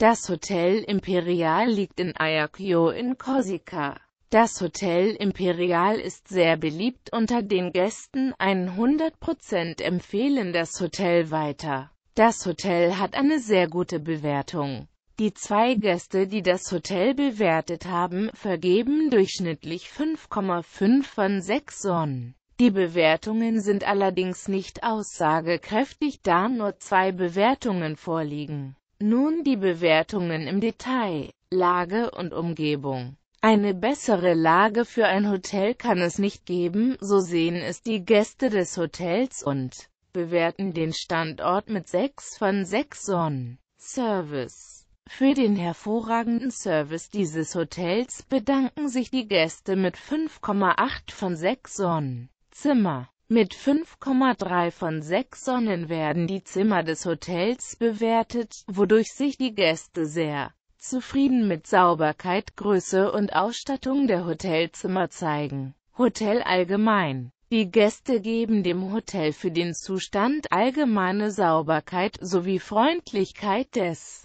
Das Hotel Imperial liegt in Ajaccio in Korsika. Das Hotel Imperial ist sehr beliebt unter den Gästen, 100% empfehlen das Hotel weiter. Das Hotel hat eine sehr gute Bewertung. Die zwei Gäste, die das Hotel bewertet haben, vergeben durchschnittlich 5,5 von 6 Sonnen. Die Bewertungen sind allerdings nicht aussagekräftig, da nur zwei Bewertungen vorliegen. Nun die Bewertungen im Detail, Lage und Umgebung. Eine bessere Lage für ein Hotel kann es nicht geben, so sehen es die Gäste des Hotels und bewerten den Standort mit 6 von 6 Sonnen. Service Für den hervorragenden Service dieses Hotels bedanken sich die Gäste mit 5,8 von 6 Sonnen. Zimmer mit 5,3 von 6 Sonnen werden die Zimmer des Hotels bewertet, wodurch sich die Gäste sehr zufrieden mit Sauberkeit, Größe und Ausstattung der Hotelzimmer zeigen. Hotel allgemein die Gäste geben dem Hotel für den Zustand allgemeine Sauberkeit sowie Freundlichkeit des